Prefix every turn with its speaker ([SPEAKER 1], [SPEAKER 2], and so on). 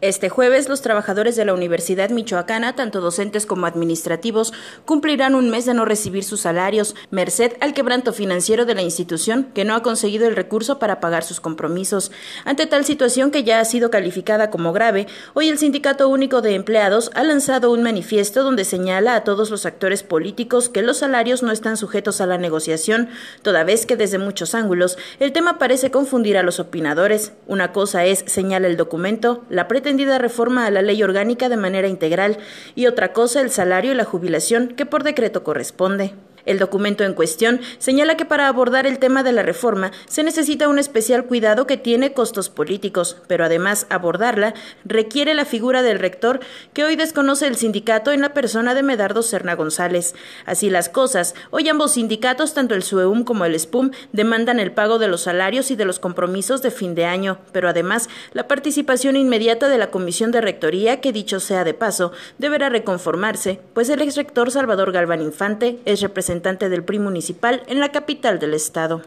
[SPEAKER 1] Este jueves, los trabajadores de la Universidad Michoacana, tanto docentes como administrativos, cumplirán un mes de no recibir sus salarios, merced al quebranto financiero de la institución, que no ha conseguido el recurso para pagar sus compromisos. Ante tal situación que ya ha sido calificada como grave, hoy el Sindicato Único de Empleados ha lanzado un manifiesto donde señala a todos los actores políticos que los salarios no están sujetos a la negociación, toda vez que desde muchos ángulos el tema parece confundir a los opinadores. Una cosa es, señala el documento, la pretensión reforma a la ley orgánica de manera integral y otra cosa el salario y la jubilación que por decreto corresponde. El documento en cuestión señala que para abordar el tema de la reforma se necesita un especial cuidado que tiene costos políticos, pero además abordarla requiere la figura del rector que hoy desconoce el sindicato en la persona de Medardo Serna González. Así las cosas, hoy ambos sindicatos, tanto el SUEUM como el SPUM, demandan el pago de los salarios y de los compromisos de fin de año, pero además la participación inmediata de la Comisión de Rectoría, que dicho sea de paso, deberá reconformarse, pues el ex rector Salvador Galván Infante es representante del PRI municipal en la capital del estado.